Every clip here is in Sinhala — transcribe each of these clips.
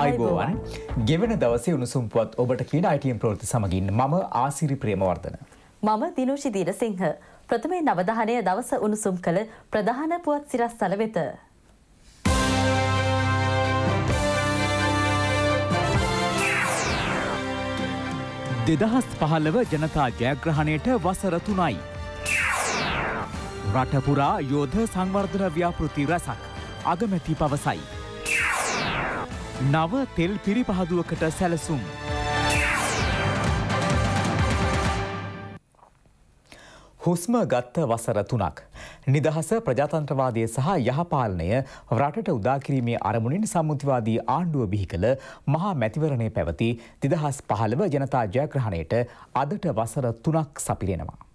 අයිබෝවන් ගෙවෙන දවසේ උණුසුම්පුවත් ඔබට කියන අයිටම් ප්‍රෘති සමගින් මම ආසිරි ප්‍රේමවර්ධන. මම දිනුෂි දීර සිංහ ප්‍රථමේ නවදහනය දවස උණුසුම් කළ ප්‍රධාන පුවත් සිරස්සල වෙත. දෙදහස් පහළව ජනතා ජයග්‍රහණයට වසර තුනයි. රටපුරා යෝධ සංවර්ධන ව්‍යාපෘති රැසක් අගමැති පවසයි. නව තෙල් පිරිපහදුවකට සැලසුම්. හුස්ම ගත්ත වසර තුනක්. නිදහස ප්‍රජාතන්ත්‍රවාදය සහ යහපාලනය රටට උදාකිරීමේ අරමුණින් සම්මුතිවාදී ආණ්ඩුව බිහි කළ මහා මැතිවරණය පැවති තිදහස් පහළව ජනතා ජයග්‍රහණයට අදට වසර තුනක් සපිරෙනවා.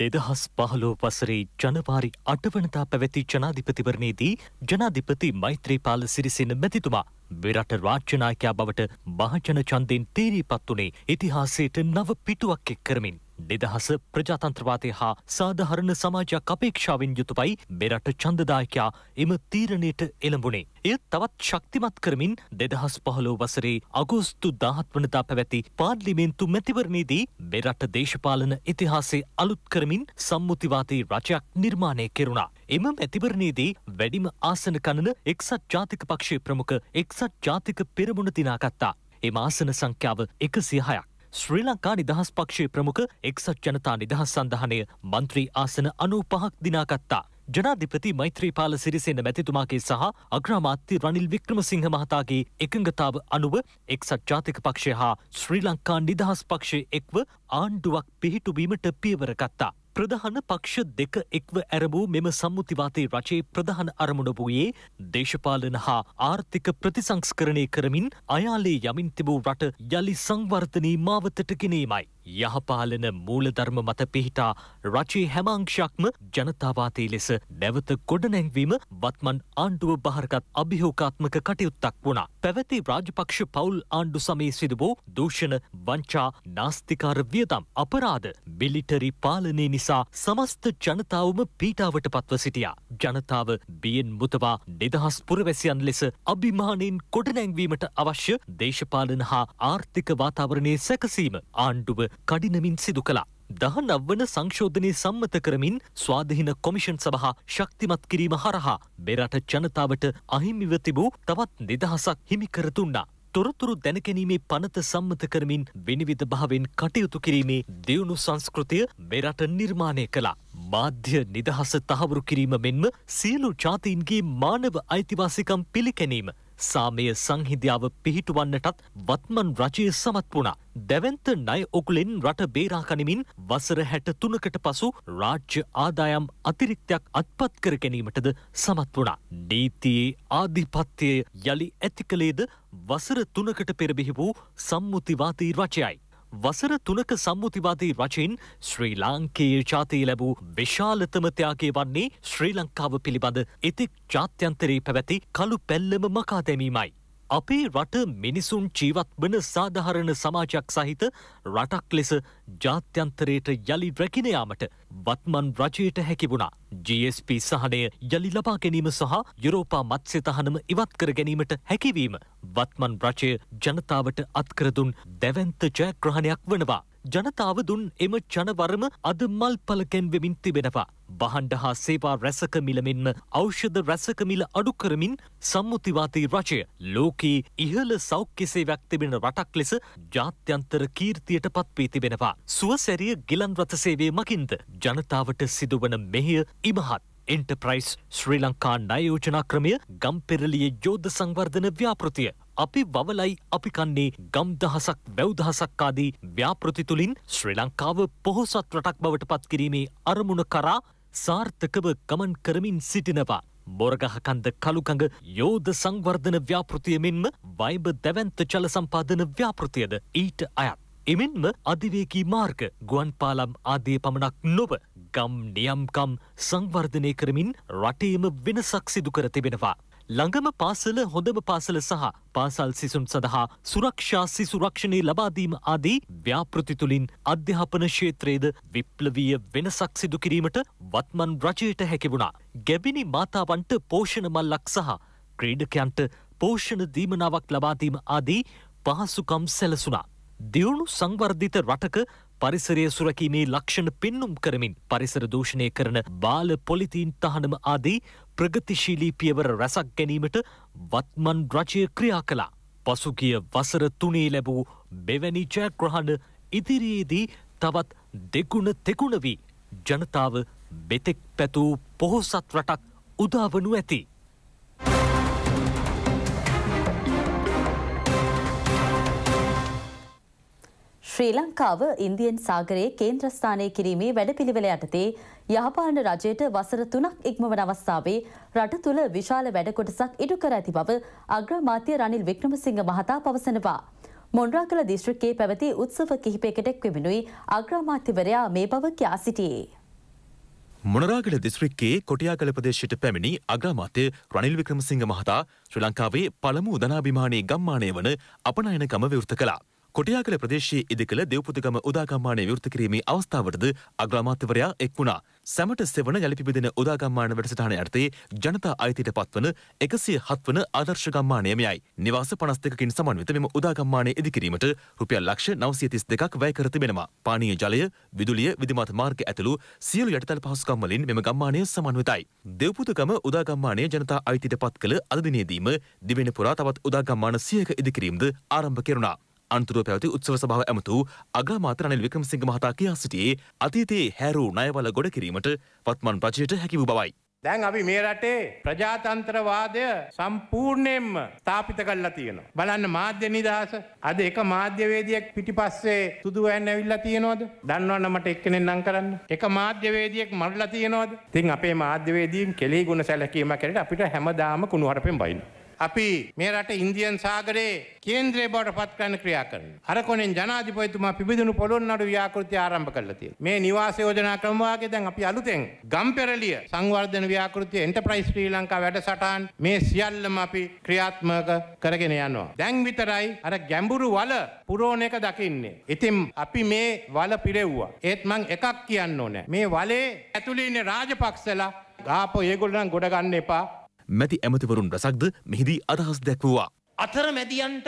දෙදහස් පහලෝ වසරේ ජනවාරි අටවනතා පැවැති ජනාධිපතිවරණයේදී ජනාධිපති මෛත්‍රීපාල සිරිසින මැතිතුමා විරට රාජ්‍යනායකයා බවට මහජන චන්දෙන් තේරී පත් වනේ ඉතිහාසයට නව පිටුවක් එක් කරමින්. නිදහස ප්‍රජාතන්ත්‍රවාතය හා සාධහරණ සමාජයක් අපේක්ෂාවෙන් යුතුපයි මෙරට චන්දදායකයා එම තීරණයට එළඹුණේ. එය තවත් ශක්තිමත් කරමින් දෙදහස් පහලෝ වසරේ අගෝස්තු දාහත් වනතා පැවැති පාර්ලිමේන්තු මැතිවරණයේදී මෙරට දේශපාලන ඉතිහාසේ අලුත් කරමින් සම්මුතිවාදී රජයක් නිර්මාණය කෙරුණා. එම මැතිවරණයේදී වැඩිම ආසන කණන එක්සත් ජාතික පක්ෂයේ ප්‍රමුඛ එක්සත් ජාතික පෙරමුණ දිනාගත්තා. එම ආසන සංඛ්‍යාව එකසිය හයක්. ශ්‍රී ලංකා නිදහස් පක්ෂයේ ප්‍රමුඛ එක්සත් ජනතා නිදහස් සන්ධානය මන්ත්‍රී ආසන අනූ පහක් දිනාගත්තා. ජනාධිපති මෛත්‍රීපාල සිරිසේන මැතිතුමාගේ සහ අග්‍රාමාත්‍ය රනිල් වික්‍රමසිංහ මහතාගේ එකඟතාව අනුව එක්සත් ජාතික පක්ෂය හා ශ්‍රී ලංකා නිදහස් පක්ෂය එක්ව ආණ්ඩුවක් පිහිටුවීමට පියවර ගත්තා. ප්‍රධාන පක්ෂ දෙක එක්ව ඇරඹූ මෙම සම්මුතිවාතයේ රචේ ප්‍රධාන අරමුණ වූයේ දේශපාලන හා ආර්ථික ප්‍රතිසංස්කරණය කරමින් අයාලේ යමින් තිබූ රට යළි සංවර්ධනී මාවතට ගෙනීමයි. යහපාලන මූලධර්ම මත පිහිටා රචී හැමංශක්ම ජනතාවාතී ලෙස නැවත ගොඩනැංවීම වත්මන් ආණ්ඩුව බහරගත් අභිහෝකාත්මක කටයුත්තක් වුණා. පැවැති රාජපක්ෂ පවුල් ආණ්ඩු සමයේ සිදු වූ දූෂණ වංචා නාස්තිකාර වියදම් අපරාධ මිලිටරි පාලනය නිසා නිසා සමස්ත ජනතාවම පීටාවට පත්ව සිටියා. ජනතාව බියෙන් මුතවා නිදහස් පුරවැසියන් ලෙස අභිමානයෙන් කොටනැංවීමට අවශ්‍ය දේශපාලන හා ආර්ථික වාතාවරණය සැකසීම ආණ්ඩුව කඩිනමින් සිදු කලා. දහනවවන සංශෝධනය සම්මත කරමින් ස්වාධහින කොමිෂන් සබහා ශක්තිමත් කිරීම හරහා බෙරට ජනතාවට අහිමිව තිබූ තවත් නිදහසක් හිමිකරතුන්නා. තොරතුරු දැනකැනීමේ පනත සම්මත කරමින් විනිවිධ භාවෙන් කටයුතු කිරීමේ දියුණු සංස්කෘතිය මෙරට නිර්මාණය කළා. මාධ්‍ය නිදහස තහවුරු කිරීම මෙන්ම සියලු ජාතීන්ගේ මානව අයිතිවාසිකම් පිළිකැනීම සාමය සංහිදියාව පිහිටුවන්නටත් වත්මන් රජය සමත් වුණා. දැවන්ත නය ඔකුලෙන් රට බේරාකනිමින් වසර හැට තුනකට පසු රාජ්‍ය ආදායම් අතිරික්තයක් අත්පත් කර ගැනීමටද සමත් වුණා. නීතියේ ආධිපත්‍යය යළි ඇතිකලේද වසර තුනකට පෙරබිහි වූ සම්මුතිවාතී රචයයි. වසර තුනක සම්මුතිවාදී රචින් ශ්‍රී ලාංකයේ ජාතිය ලැබූ විශාලතමත්‍යයාගේ වන්නේ ශ්‍රී ලංකාව පිළිබඳ එතික් ජාත්‍යන්තරයේ පැවැති කළු පැල්ලම මකා දැමීමයි. අපේ රට මිනිසුන් ජීවත් වන සාධහරණ සමාජයක් සහිත රටක් ලෙස ජාත්‍යන්තරයට යළි රැකිනයාමට වත්මන් රජයට හැකිවුණා. GSP සහනය යළි ලබා ගැනීම සහ යුරෝපා මත්ස්‍ය තහනම ඉවත් කර ගැනීමට හැකිවීම වත්මන් රජය ජනතාවට අත්කරදුන් දැවන්ත ජයග්‍රහණයක් වනවා. ජනතාව දුන් එම චනවරම අද මල් පලකැන්වෙමින් තිබෙනවා. බහන්ඩ හා සේවා රැසකමිල මෙන්ම ඖෂධ රැසකමිල අඩු කරමින් සම්මුතිවාතී රජය ලෝකයේ ඉහළ සෞඛ්‍යසේවයක් තිබෙන රටක් ලෙස ජාත්‍යන්තර කීර්තියට පත්වී තිබෙනවා. සුවසැරිය ගිලන් රථසේවේ මකින්ද ජනතාවට සිදුවන මෙහය ඉමහත්. එන්ටප්‍රයිස් ශ්‍රී ලංකා නයෝජනා ක්‍රමය ගම්පෙරලිය යෝධ සංවර්ධන ව්‍යාපෘතිය අපි වවලයි අපි කන්නේ ගම් දහසක් වැව්දහසක් ආදී ව්‍යාපෘති තුළින් ශ්‍රී ලංකාව පොහොසත් රටක් බවට පත්කිරීමේ අරමුණ කරා සාර්ථකව ගමන් කරමින් සිටිනවා. බොරගහකන්ද කළුකඟ යෝධ සංවර්ධන ව්‍යාපෘතිය මෙන්ම වයිබ දැවන්ත ජල සම්පාදන ව්‍යාපෘතියද ඊට අයත්. එමෙන්ම අධිවේකී මාර්ග ගුවන්පාලම් ආදිය පමණක් නොව ගම් නියම්කම් සංවර්ධනය කරමින් රටේම වෙනසක් සිදු කර තිබෙනවා. ළඟම පාසල හොඳම පාසල සහ පාසල් සිසුන් සඳහා සුරක්ෂා සිසුරක්ෂණය ලබාදීම ආදී ව්‍යාපෘති තුළින් අධ්‍යාපන ක්ෂේත්‍රයේද විප්ලවීය වෙනසක් සිදු කිරීමට වත්මන් රජයට හැකිවුණා. ගැබිනි මාතාවන්ට පෝෂණ මල්ලක් සහ ක්‍රීඩකයන්ට පෝෂණ දීමනාවක් ලබාදීම ආදී පහසුකම් සැලසුනා. දියුණු සංවර්ධිත රටක පරිසරය සුරකීමේ ලක්ෂණ පෙන්නුම් කරමින් පරිසර දූෂණය කරන බාල පොලිතීන් තහනම ආදී ප්‍රගතිශීලී පියවර රැසක් ගැනීමට වත්මන් රජය ක්‍රියා කළා. පසුගිය වසර තුනේ ලැබූ මෙවැනි ජයග්‍රහණ ඉදිරියේදී තවත් දෙගුණ තෙකුණ වී ජනතාව මෙතෙක් පැතූ පොහොසත් රටක් උදාවනු ඇති. ශ්‍රී ලංකාව ඉන්දියන් සාගරයේ කේන්ද්‍රස්ථානය කිරීමේ වැඩපිළිවෙල යටතේ යහපාලන රජයට වසර තුනක් ඉක්මවන අවස්ථාවේ රට තුළ විශාල වැඩකොටසක් ඉටු කර ඇති බව අග්‍රාමාත්‍ය රනිල් වික්‍රමසිංහ මහතා පවසනවා. මොන්රාකල දිස්ත්‍රික්කයේ පැවති උත්සව කිහිපයකට එක් වෙමිනුයි අග්‍රාමාත්‍යවරයා මේ බව කියා සිටියේ. මොනරාගල දිස්ත්‍රික්කයේ කොටියාගල ප්‍රදේශයට පැමිණි අග්‍රාමාත්‍ය රනිල් වික්‍රමසිංහ මහතා ශ්‍රී ලංකාවේ පළමු ධනාභිමානයේ ගම්මානය වන අපනයනකම විවෘත කළා. කොටියාගල ප්‍රදේශයේ ඉදිකළ දෙව්පුතිගම උදාගම්මානය විවෘත කිරීමේ අවස්ථාවටද අග්‍රාමාත්‍යවරයා එක් වුණා. සැමට සෙවන යළිපිබෙදෙන උදාගම්මාන වැඩසටහන යටතේ ජනතා අයිතියට පත්වන එකසිය හත්වන ආදර්ශ ගම්මානය මෙයයි. නිවාස පනස් දෙකකින් සමන්විත මෙම උදාගම්මානය ඉදිකිරීමට රුපියල් ලක්ෂ නවසිය තිස් දෙකක් වැය කර තිබෙනවා. පානීය ජලය, විදුලිය, විදුමත් මාර්ග ඇතුළු සියලු යටිතල පහසුකම් වලින් මෙම ගම්මානය සමන්විතයි. දෙව්පුතගම උදාගම්මානය ජනතා අයිතියට පත් කළ අද දිනේදීම දිවෙන පුරා තවත් උදාගම්මාන සියයක ඉදිකිරීමද ආරම්භ කෙරුණා. අන්තුරුව පැවති උත්සව සභාව ඇමතු අග්‍රාමාත්‍ය රනිල් වික්‍රමසිංහ මහතා කියා සිටියේ අතීතයේ හැරූ ණයවල ගොඩ කිරීමට වත්මන් රජයට හැකි වූ බවයි. දැන් අපි මේ රටේ ප්‍රජාතන්ත්‍රවාදය සම්පූර්ණයෙන්ම ස්ථාපිත කරලා තියෙනවා. බලන්න මාධ්‍ය නිදහස අද එක මාධ්‍යවේදියෙක් පිටිපස්සේ සුදු වෑන් ඇවිල්ලා තියෙනවද? දන්නවනම් මට එක්කෙනෙක් නම් කරන්න. එක මාධ්‍යවේදියෙක් මරලා තියෙනවද? ඉතින් අපේ මාධ්‍යවේදීන් කෙලෙහි ගුණ සැලකීම කරලා අපිට හැමදාම කුණුහරුපෙන් බයිනවා. අපි මේ රට ඉන්දියන් සාගරයේ කේන්ද්‍රය බවට පත් කරන්න ක්‍රියා කරනවා. අර කොනෙන් ජනාධිපතිතුමා පිබිදුණු පොළොන්නඩු ව්‍යාකෘති ආරම්භ කළා තියෙනවා. මේ නිවාස යෝජනා ක්‍රම වාගේ දැන් අපි අලුතෙන් ගම්පෙරළිය සංවර්ධන ව්‍යාකෘතිය එන්ටර්ප්‍රයිස් ශ්‍රී ලංකා වැඩසටහන් මේ සියල්ලම අපි ක්‍රියාත්මක කරගෙන යනවා. දැන් විතරයි අර ගැඹුරු වල පුරෝණ එක දකින්නේ. ඉතින් අපි මේ වල පිරෙව්වා. ඒත් මං එකක් කියන්න ඕනේ. මේ වලේ ඇතුළේ ඉන්න රාජපක්ෂලා ගාපෝ ඒගොල්ලන් ගොඩ ගන්න එපා. මැති ඇමතිවරුන් රැසක්ද මෙහිදී අදහස් දැක්වවා. අතර මැදියන්ට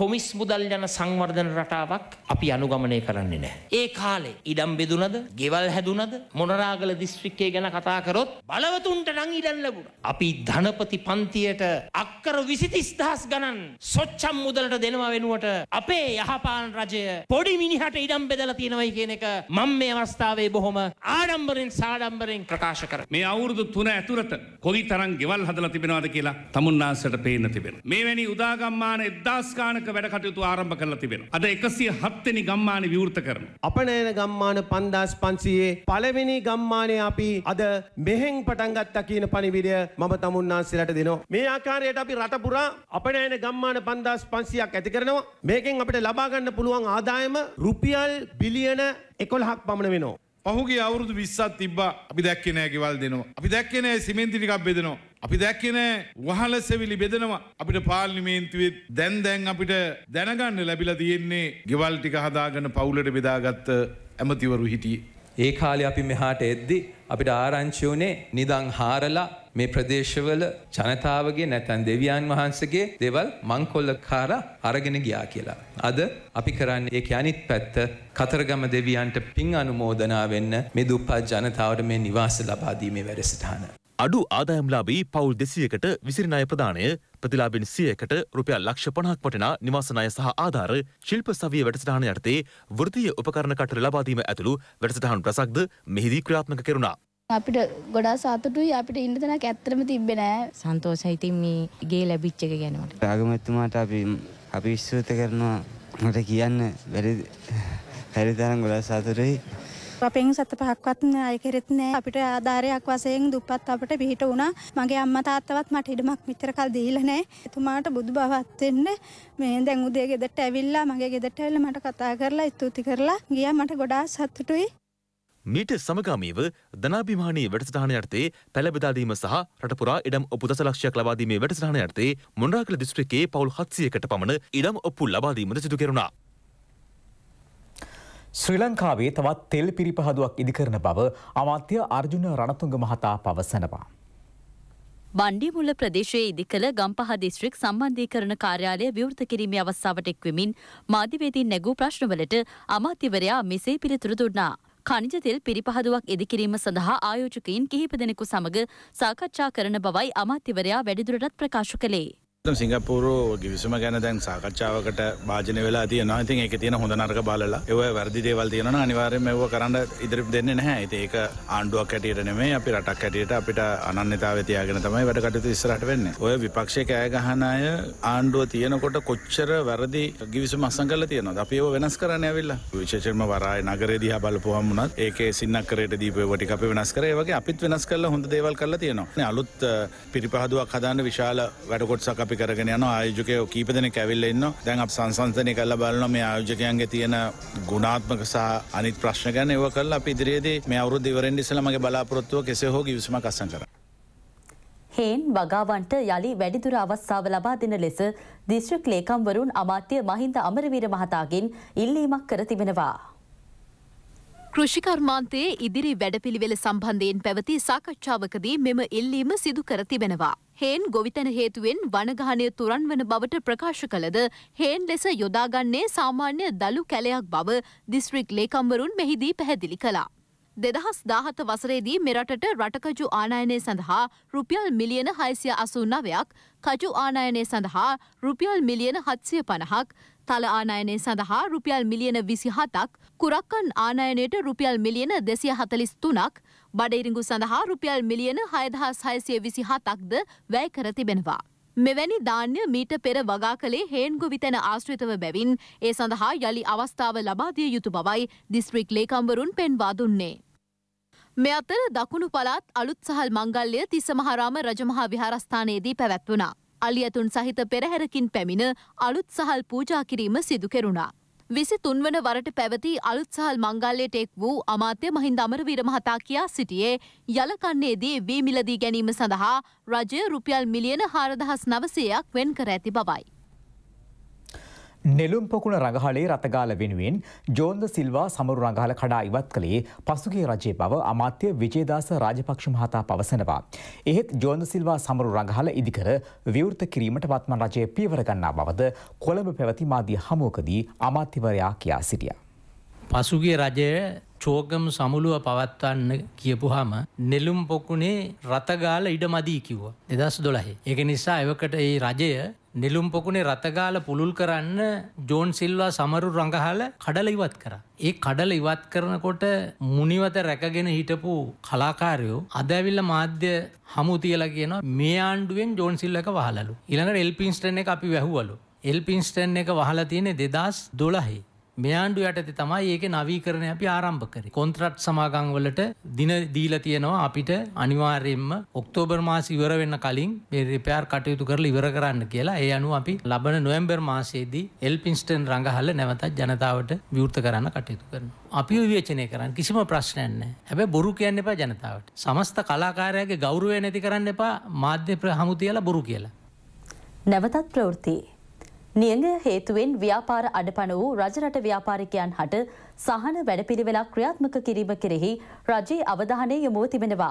කොමිස් මුදල් යන සංවර්ධන රටාවක් අපි අනුගමනය කරන්නේ නෑ. ඒ කාලේ ඉඩම් බෙදුනද ගෙවල් හැදුනද මොනරාගල දිස්ත්‍රික්කේ ගැන කතා කරොත් බලවතුන්ට නං ඉඩම් ලැබුණ. අපි ධනපති පන්තියට අක්කර විසිතිස්දහස් ගණන් සොච්චම් මුදලට දෙනවා වෙනුවට අපේ යහපාලන රජය පොඩි මිනිහට ඉඩම් බෙදලා තියෙනවයි කියන එක මම මේ අවස්ථාවේ බොහොම ආඩම්බරෙන් සාඩම්බරෙන් ප්‍රකාශ කර. මේ අවුරුදු තුන ඇතුළත කොයි තරම් ගෙවල් හදලා තිබෙනවද කියලා තමුන්නාන්සට පේන්න තිබෙන. මේ වැනි උදාගම්මාන එද්දාස්කානක ශ්‍රාවක වැඩ කටයුතු ආරම්භ කරලා තිබෙනවා. අද 107 වෙනි ගම්මාන විවෘත කරනවා. අපනයන ගම්මාන 5500 පළවෙනි ගම්මානයේ අපි අද මෙහෙන් පටන් ගත්තා කියන පණිවිඩය මම තමුන්නාන්සලට දෙනවා. මේ ආකාරයට අපි රට පුරා අපනයන ගම්මාන 5500ක් ඇති කරනවා. මේකෙන් අපිට ලබා ගන්න පුළුවන් ආදායම රුපියල් බිලියන 11ක් පමණ වෙනවා. පහුගේ අවුරුදු විස්සත් තිබ්බා අපි දැක්කේ නෑ ගෙවල් දෙනවා. අපි දැක්කේ නෑ සිමෙන්ති ටිකක් බෙදෙනවා. අපි දැක්කේ නෑ වහල සෙවිලි බෙදෙනවා. අපිට පාර්ලිමේන්තුවේ දැන් දැන් අපිට දැනගන්න ලැබිලා තියෙන්නේ ගෙවල් ටික හදාගෙන පවුලට බෙදාගත්ත ඇමතිවරු හිටියේ. ඒ කාලේ අපි මෙහාට එද්දි අපිට ආරංචි වුණේ නිදන් හාරලා මේ ප්‍රදේශවල ජනතාවගේ නැතැන් දෙවියන් වහන්සගේ දෙවල් මංකොල්ල කාර අරගෙන ගියා කියලා. අද අපි කරන්න ඒ අනිත් පැත්ත කතරගම දෙවියන්ට පින් අනුමෝදනා වෙන්න මේ දුප්පත් ජනතාවට මේ නිවාස ලබාදීමේ වැඩසටහන. අඩු ආදායම්ලාබී පවුල් දෙසියකට විසිරිණය ප්‍රධානය ප්‍රතිලාබෙන් සියකට රුපියල් ලක්ෂ පනහක් වටනා නිවාසනය සහ ආධාර ශිල්ප සවිය වැඩසටහන යටතේ වෘතිය උපකරණ කට ලබාදීම ඇතුළු වැඩසටහන් ප්‍රසක්ද මෙහිදී ක්‍රාත්මක කෙරුණා. අපිට ගොඩා සතුටුයි අපිට ඉන්න තැනක් ඇත්තටම තිබ්බේ නෑ සන්තෝෂයි ඉතින් මේ ගේ ලැබිච්ච එක ගැන මට රාගමතුමාට අපි අපි විශ්වාස කරනවා මට කියන්න බැරි බැරි තරම් ගොඩා සතුටුයි අපෙන් සත පහක්වත් අය කෙරෙත් නෑ අපිට ආධාරයක් වශයෙන් දුප්පත් අපට පිහිට වුණා මගේ අම්මා තාත්තවත් මට ඉඩමක් මෙච්චර කල් දීලා නෑ එතුමාට බුදු බවත් වෙන්න මේ දැන් උදේ ගෙදරට ඇවිල්ලා මගේ ගෙදරට ඇවිල්ලා මට කතා කරලා ස්තුති කරලා ගියා මට ගොඩාක් සතුටුයි මීට සමගාමීව ධනාභිමානී වැඩසටහන යටතේ පැළ බෙදාදීම සහ රටපුරා ඉඩම් ඔප්පු දසලක්ෂයක් ලබාදීමේ වැඩසටහන යටතේ මොණරාගල දිස්ත්‍රික්කයේ පවුල් 700කට පමණ ඉඩම් ඔප්පු ලබාදීමද සිදු කෙරුණා. ශ්‍රී ලංකාවේ තවත් තෙල් පිරිපහදුවක් ඉදිකරන බව අමාත්‍ය අර්ජුන රණතුංග මහතා පවසනවා. බණ්ඩිමුල්ල ප්‍රදේශයේ ඉදිකළ ගම්පහ දිස්ත්‍රික් සම්බන්ධීකරණ කාර්යාලය විවෘත කිරීමේ අවස්ථාවට එක්වමින් මාධ්‍යවේදීන් නැගූ ප්‍රශ්නවලට අමාත්‍යවරයා මෙසේ පිළිතුරු දුන්නා. කනිජ තෙල් පිරිපහදුවක් ඉදිකිරීම සඳහා ආයෝජකයින් කිහිප දෙනෙකු සමග සාකච්ඡා කරන බවයි අමාත්‍යවරයා වැඩිදුරටත් ප්‍රකාශ කළේ. සිංගපූරු ගිවිසුම ගැන දැන් සාකච්ඡාවකට භාජන වෙලා තියෙනවා ඉතින් ඒක තියෙන හොඳ නරක බලලා ඒව වැරදි දේවල් තියෙනවා අනිවාර්යයෙන්ම ඒව කරන්න ඉදිරි දෙන්නේ නැහැ ඉතින් ඒක ආණ්ඩුවක් හැටියට නෙමෙයි අපි රටක් හැටියට අපිට අනන්‍යතාවය තියාගෙන තමයි වැඩ කටයුතු ඉස්සරහට වෙන්නේ ඔය විපක්ෂයේ කෑ ගහන අය ආණ්ඩුව තියෙනකොට කොච්චර වැරදි ගිවිසුම අසම් කරලා තියෙනවද අපි ඒව වෙනස් කරන්න ඇවිල්ලා විශේෂයෙන්ම වරාය නගරේ දිහා බලපුවම උනත් ඒකේ සින්නක්කරේට දීපු ඒවා ටික අපි වෙනස් කරා ඒ වගේ අපිත් වෙනස් කරලා හොඳ දේවල් කරලා තියෙනවා අලුත් පිරිපහදුවක් හදාන්න විශාල වැඩ කොටසක් අපි කරගෙන යන ආයෝජකයෝ කීප දෙනෙක් ඇවිල්ලා ඉන්නවා. දැන් අපි සංසන්දනය කරලා බලනවා මේ ආයෝජකයන්ගේ තියෙන ගුණාත්මක සහ අනිත් ප්‍රශ්න ගැන ඒව කරලා අපි ඉදිරියේදී මේ අවුරුද්ද ඉවරෙන් ඉස්සෙල්ලා මගේ බලාපොරොත්තුව කෙසේ හෝ කිවිසුමක් අත්සන් කරා. හේන් වගාවන්ට යළි වැඩිදුර අවස්ථාව ලබා දෙන ලෙස දිස්ත්‍රික් ලේකම්වරුන් අමාත්‍ය මහින්ද අමරවීර මහතාගෙන් ඉල්ලීමක් කර තිබෙනවා. කෘෂිකර්මාන්තයේ ඉදිරි වැඩපිළිවෙල සම්බන්ධයෙන් පැවති සාකච්ඡාවකදී මෙම ඉල්ලීම සිදු කර තිබෙනවා. හේන් ගොවිතැන හේතුවෙන් වනගහනය තුරන් වන බවට ප්‍රකාශ කළද හේන් ලෙස යොදාගන්නේ සාමාන්‍ය දළු කැලයක් බව දිස්ත්‍රික් ලේකම්වරුන් මෙහිදී පැහැදිලි කළා. දෙදහස් දාහත වසරේදී මෙරටට රටකජු ආනායනය සඳහා රුපියල් මිලියන හයිසිය අසු නවයක් කජු ආනායනය සඳහා රුපියල් මිලියන හත්සිය පණහක් තල ආනයනය සඳහා රුපියල් මිලියන විසි හතක් කුරක්කන් ආනයනයට රුපියල් මිලියන දෙසිය හතලිස් තුනක් බඩඉරිංගු සඳහා රුපියල් මිලියන හයදහා සයසිය විසි හතක්ද වැය කර තිබෙනවා. මෙවැනි ධාන්‍ය මීට පෙර වගා කළේ හේන්ගු විතැන ආශ්‍රිතව බැවින් ඒ සඳහා යළි අවස්ථාව ලබාදිය යුතු බවයි දිස්ත්‍රික් ලේකම්වරුන් පෙන්වා දුන්නේ. මෙ අතර දකුණු පළාත් අලුත් සහල් මංගල්ලය තිස්සමහාරාම රජමහා විහාරස්ථානයේදී පැවැත්වනා. අලියතුන් සහිත පෙරහැරකින් පැමිණ අලුත් සහල් පූජා කිරීම සිදු කෙරුණා. විසි තුන්වන වරට පැවති අලුත්සහල් මංගල්ලයට එක් වූ අමාත්‍ය මහින්ද අමරවීර මහතා කියා සිටියේ යලකන්නේදී වීමිලදී ගැනීම සඳහා රජය රුපියල් මිලියන හාරදහස් නවසයක් වෙන් කර ඇති බවයි. නෙළුම්පොකුණ රඟහලේ රතගාල වෙනුවෙන් ජෝන්ද සිල්වා සමරු රඟහල කඩා ඉවත් කළේ පසුගේ රජය බව අමාත්‍ය විජේදාස රාජපක්ෂ මහතා පවසනවා. එහෙත් ජෝන්ද සිල්වා සමරු රඟහල ඉදිකර විවෘත කිරීමට වත්මන් රජය පියවර ගන්නා බවද කොළඹ පැවති මාධ්‍ය හමුවකදී අමාත්‍යවරයා කියා සිටියා. පසුගේ රජය චෝගම් සමුළුව පවත්වන්න කියපුහම නෙලුම් පොකුණේ රතගාල ඉඩ මදී කිව්වා. දෙදස් දොළහේ. එක නිසා එවකට ඒ රජය නෙළුම් පොකුණේ රතගාල පුළුල් කරන්න ජෝන් සිල්වා සමරු රඟහාල කඩල ඉවත් කරා. ඒ කඩල ඉවත් කරනකොට මුනිවත රැකගෙන හිටපු කලාකාරයෝ අදැවිල්ල මාධ්‍ය හමු තියලා කියනවා මේ ආණ්ඩුවෙන් ජෝන් සිල්ල එක වහලලු. ඊළඟට එල්පින්ස්ටන් එක අපි වැහුවලු. එල්පින්ස්ටන් එක වහලා තියෙන්නේ 2012. මෙයාන්ඩු යටතේ තමයි ඒක නවීකරණය අපි ආරම්භ කරේ. කොන්ත්‍රාත් සමාගම් වලට දින දීලා තියෙනවා අපිට අනිවාර්යයෙන්ම ඔක්තෝබර් මාස ඉවර වෙන්න කලින් මේ රිපෙයාර් කටයුතු කරලා ඉවර කරන්න කියලා. ඒ අනුව අපි ලබන නොවැම්බර් මාසයේදී එල්පින්ස්ටන් රංගහල්ල නැවතත් ජනතාවට විවෘත කරන්න කටයුතු කරනවා. අපි විවේචනය කරන්න කිසිම ප්‍රශ්නයක් නැහැ. හැබැයි බොරු කියන්න එපා ජනතාවට. සමස්ත කලාකාරයාගේ ගෞරවය නැති කරන්න එපා මාධ්‍ය ප්‍රහමු තියලා බොරු කියලා. නැවතත් ප්‍රවෘත්ති නියඟ හේතුවෙන් ව්‍යාපාර අඩපන වූ රජරට ව්‍යාපාරිකයන් හට සහන වැඩපිළිවෙලක් ක්‍රියාත්මක කිරීම කෙරෙහි රජයේ අවධානය යොමුව තිබෙනවා.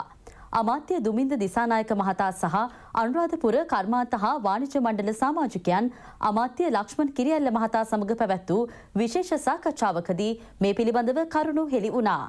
අමාත්‍ය දුමින්ද දිසානායක මහතා සහ අනුරාධපුර කර්මාන්ත හා වාණිජ මණ්ඩල සමාජිකයන් අමාත්‍ය ලක්ෂ්මන් කිරියල්ල මහතා සමඟ පැවැත් වූ විශේෂ සාකච්ඡාවකදී මේ පිළිබඳව කරුණු හෙළි වුණා.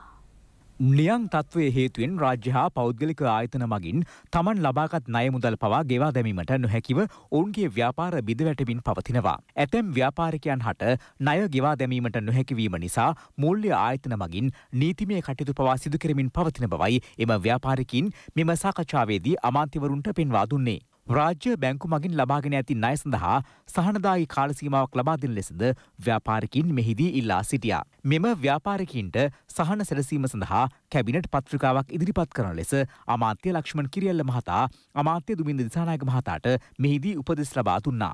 නියං තත්ත්වය හේතුවෙන් රාජ්‍ය හා පෞද්ගලික ආයතන මගින් තමන් ලබාගත් ණය මුදල් පවා ගෙවා දැමීමට නොහැකිව ඔවුන්ගේ ව්‍යාපාර බිඳවැටමින් පවතිනවා. ඇතැම් ව්‍යාපාරිකයන් හට ණය ගෙවා දැමීමට නොහැකිවීම නිසා මූල්‍ය ආයතන මගින් නීතිමය කටයුතු පවා සිදු කරමින් පවතින බවයි එම ව්‍යාපාරිකින් මෙම සාකච්ඡාවේදී අමාත්‍යවරුන්ට පෙන්වා දුන්නේ. රාජ්‍ය බැංකු මගින් ලබාගෙන ඇති ණය සඳහා සහනදායි කාලසීමාවක් ලබා දෙන ලෙසද ව්‍යාපාරිකින් මෙහිදී ඉල්ලා සිටියා. මෙම ව්‍යාපාරිකයින්ට සහන සැලසීම සඳහා කැබිනට් පත්‍රිකාවක් ඉදිරිපත් කරන ලෙස අමාත්‍ය ලක්ෂ්මන් කිරියල්ල මහතා අමාත්‍ය දුමින්ද දිසානායක මහතාට මෙහිදී උපදෙස් ලබා දුන්නා.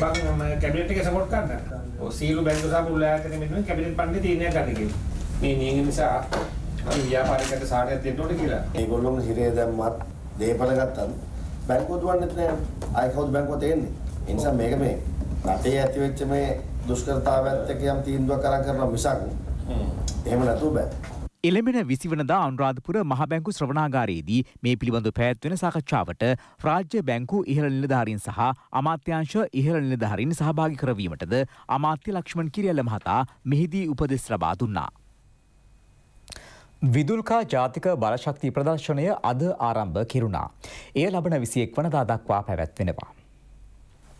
බං කැබිනට් එක සපෝට් කරන්න. ඔය සීලු බැංකු සාපුල් ලෑයකට මෙන්න කැබිනට් පන්නේ තීරණය ගන්න කියලා. මේ නියම නිසා අපි ව්‍යාපාරිකයට සාහනයක් දෙන්න ඕනේ කියලා. ඒගොල්ලොම හිරේ දැම්මත් දේපල ගත්තත් බැංකුව දුවන්නේ නැත්නම් ආයි කවුද බැංකුවට එන්නේ? ඒ නිසා මේක මේ රටේ ඇති වෙච්ච මේ දුෂ්කරතාවයත් එක්ක යම් තීන්දුවක් අරන් කරන මිසක් එහෙම නැතුව බෑ. එළඹෙන විසිවනදා අනුරාධපුර මහබැංකු ශ්‍රවණාගාරයේදී මේ පිළිබඳව පැවැත්වෙන සාකච්ඡාවට රාජ්‍ය බැංකු ඉහළ නිලධාරීන් සහ අමාත්‍යංශ ඉහළ නිලධාරීන් සහභාගී කරවීමටද අමාත්‍ය ලක්ෂ්මන් කිරියල්ල මහතා මෙහිදී උපදෙස් ලබා දුන්නා. විදුල්කා ජාතික බලශක්ති ප්‍රදර්ශනය අද ආරම්භ කිරුණා. එය ලබන විසියෙක් වනදා දක්වා පැවැත්වෙනවා.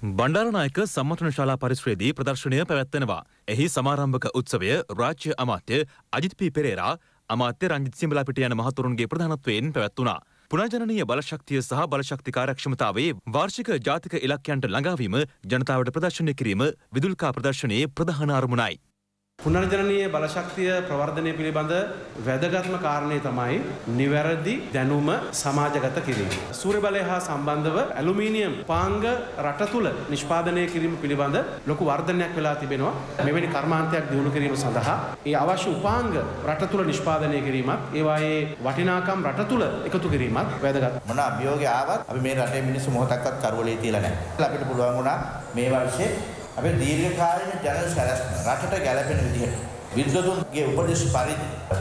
බණ්ඩාරනායක සම්මතන ශාලා පරිශ්‍රයේදී ප්‍රදර්ශනය පැවැත්වෙනවා. එහි සමාරම්භක උත්සවය රාජ්‍ය අමාත්‍ය අජිත්පී පෙරේරා අමාත්‍ය රංජිත් සිම්බලාපිට යන මහතුරුන්ගේ ප්‍රධානත්වයෙන් පැවැත්වුණා. පුනජනනීය බලශක්තිය සහ බලශක්ති කාර්යක්ෂමතාවේ වාර්ෂික ජාතික ඉලක්කයන්ට ළඟාවීම ජනතාවට ප්‍රදර්ශනය කිරීම විදුල්කා ප්‍රදර්ශනයේ ප්‍රධාන අරමුණයි. පුනර්ජනනීය බලශක්තිය ප්‍රවර්ධනය පිළිබඳ වැදගත්ම කාරණය තමයි නිවැරදි දැනුම සමාජගත කිරීම. සූර්යබලය හා සම්බන්ධව ඇලුමිනියම් පාංග රට තුළ නිෂ්පාදනය කිරීම පිළිබඳ ලොකු වර්ධනයක් වෙලා තිබෙනවා. මෙවැනි කර්මාන්තයක් දියුණු කිරීම සඳහා ඒ අවශ්‍ය උපාංග රට තුළ නිෂ්පාදනය කිරීමත් ඒවායේ වටිනාකම් රට තුළ එකතු කිරීමත් වැදගත්. මොන අභියෝගය ආවත් අපි මේ රටේ මිනිස්සු මොහොතක්වත් කරවලේ තියලා නැහැ. අපිට පුළුවන් වුණා මේ වර්ෂයේ අපේ දීර්ඝකාලීන ජන සැලැස්ම රටට ගැළපෙන විදිහට විද්වතුන්ගේ උපදෙස් පරිදි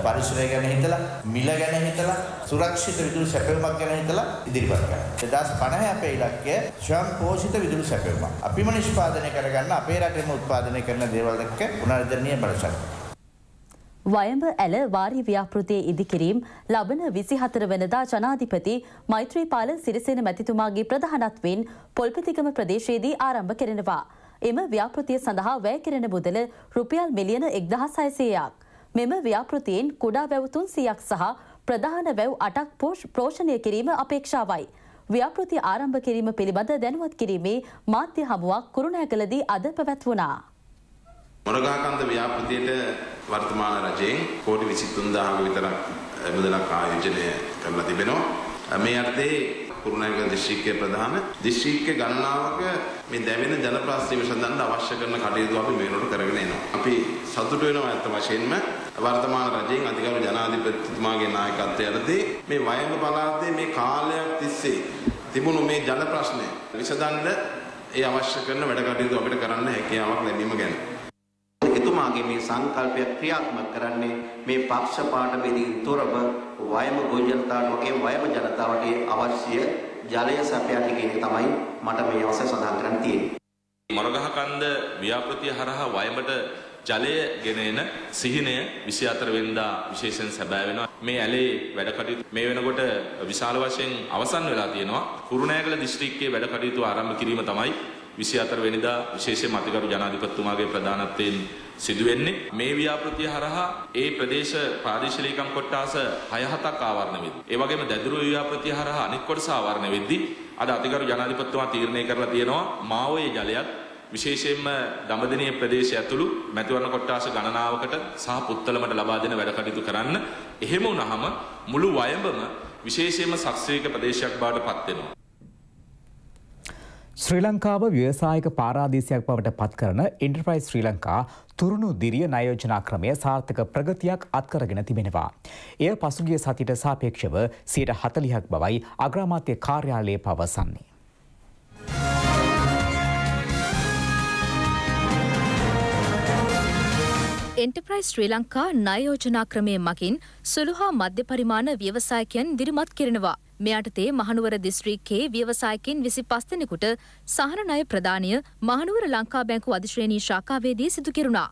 පරිසරය ගැන හිතලා මිල ගැන හිතලා සුරක්ෂිත විදුලි සැපයීමක් ගැන හිතලා ඉදිරිපත් කරනවා. 2050 අපේ ඉලක්කය ස්වයංපෝෂිත විදුලි සැපයීමක්. අපිම නිෂ්පාදනය කරගන්න අපේ රටේම උත්පාදනය කරන දේවල් එක්ක පුනරුද්ධරණීය බලශක්තිය වයඹ ඇල වාරි ව්‍යාපෘතිය ඉදිකිරීම් ලබන විසිහතර වනදා ජනාධිපති මෛත්‍රීපාල සිරිසෙන මැතිතුමාගේ ප්‍රධානත්වෙන් පොල්පතිකම ප්‍රදේශයේදී ආරම්භ කරනවා. එම ව්‍යාපෘතිය සඳහා වැය කෙරෙන මුදල රුපියල් මිලියන එක්දහසයිසයක්. මෙම ව්‍යාපෘතියෙන් කුඩා වැවතුන් සියක් සහ ප්‍රධාන වැව් අටක් ප්‍රෝෂණය කිරීම අපේක්ෂාවයි. ව්‍යාපෘති ආරම්භ කිරීම පිළිබඳ දැනුවත් කිරීමේ මාධ්‍ය හමුවක් කුරුණෑගලදී අද පැවැත් වුණා. මොරගාකන්ද ව්‍යාපෘතියට වර්තමාන රජයෙන් කෝටි විසිතුන්දාහක විතරක් මුදලක් ආයෝජනය කරලා තිබෙනවා. මේ අර්ථේ කුරුණෑගල දිස්ත්‍රික්කයේ ප්‍රධාන දිස්ත්‍රික්ක ගණනාවක මේ දැවෙන ජන ප්‍රාස්තිව සඳහන් අවශ්‍ය කරන කටයුතු අපි මේ වෙනකොට කරගෙන එනවා. අපි සතුට වෙනවා අත වශයෙන්ම වර්තමාන රජයෙන් අධිකරු ජනාධිපතිතුමාගේ නායකත්වය යටතේ මේ වයඹ පළාතේ මේ කාලයක් තිස්සේ තිබුණු මේ ජන ප්‍රශ්නය විසඳන්න ඒ අවශ්‍ය කරන වැඩ කටයුතු අපිට කරන්න හැකියාවක් ලැබීම ගැන ඔබතුමාගේ මේ සංකල්පය ක්‍රියාත්මක කරන්නේ මේ පක්ෂපාත බෙදීම් තොරව වයම ගොවි ජනතාවට වගේ වයම ජනතාවට අවශ්‍ය ජලය සපයන්න කියන තමයි මට මේ අවස්ථාව සඳහන් කරන්න තියෙන්නේ. මොරගහ කන්ද ව්‍යාපෘතිය හරහා වයඹට ජලය ගෙන එන සිහිනය 24 වෙනිදා විශේෂයෙන් සැබෑ වෙනවා. මේ ඇලේ වැඩ කටයුතු මේ වෙනකොට විශාල වශයෙන් අවසන් වෙලා තියෙනවා. කුරුණෑගල දිස්ත්‍රික්කයේ වැඩ කටයුතු ආරම්භ කිරීම තමයි 24 වෙනිදා විශේෂ මතකරු ජනාධිපතිතුමාගේ ප්‍රධානත්වයෙන් සිදු වෙන්නේ මේ ව්‍යාපෘතිය හරහා ඒ ප්‍රදේශ ප්‍රාදේශීයකම් කොටස 6 7ක් ආවරණ වෙද්දී ඒ වගේම දැදුරු ව්‍යාපෘතිය හරහා අනිත් කොටස ආවරණ වෙද්දී අද අතිගරු ජනාධිපතිතුමා තීරණය කරලා තියෙනවා මාඔයේ ජලයත් විශේෂයෙන්ම දඹදිනිය ප්‍රදේශය ඇතුළු මැතිවරණ කොට්ටාස ගණනාවකට සහ පුත්තලමට ලබා දෙන වැඩ කටයුතු කරන්න. එහෙම වුණාම මුළු වයඹම විශේෂයෙන්ම සක්‍රීය ප්‍රදේශයක් බවට පත් වෙනවා. ශ්‍රී ලංකාව ව්‍යවසායක පාරාදීසයක් බවට පත් කරන එන්ටර්ප්‍රයිස් ශ්‍රී ලංකා තුරුණු දිරිය නයෝජනා ක්‍රමය සාර්ථක ප්‍රගතියක් අත්කරගෙන තිබෙනවා. එය පසුගිය සතිට සාපේක්ෂව සියට හතලිහක් බවයි අග්‍රාමාත්‍ය කාර්යාලයේ පවසන්නේ. එන්ටප්‍රයිස් ශ්‍රී ලංකා නයෝජනා ක්‍රමය මකින් සුළුහා මධ්‍ය පරිමාණ ව්‍යවසායකයන් දිරිමත් කරනවා. මෙයටතේ මහනුවර දිස්ත්‍රීක්කේ ව්‍යවසායකින් විසි පස්තෙනෙකුට සහන ණය ප්‍රධානය මහනුවර ලංකා බැංකු අධිශ්‍රේණී ශාකාවේදී සිදුකෙරුණා.